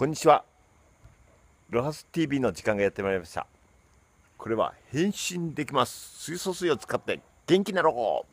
こんにちは。ロハス TV の時間がやってまいりました。これは変身できます。水素水を使って元気なロゴ。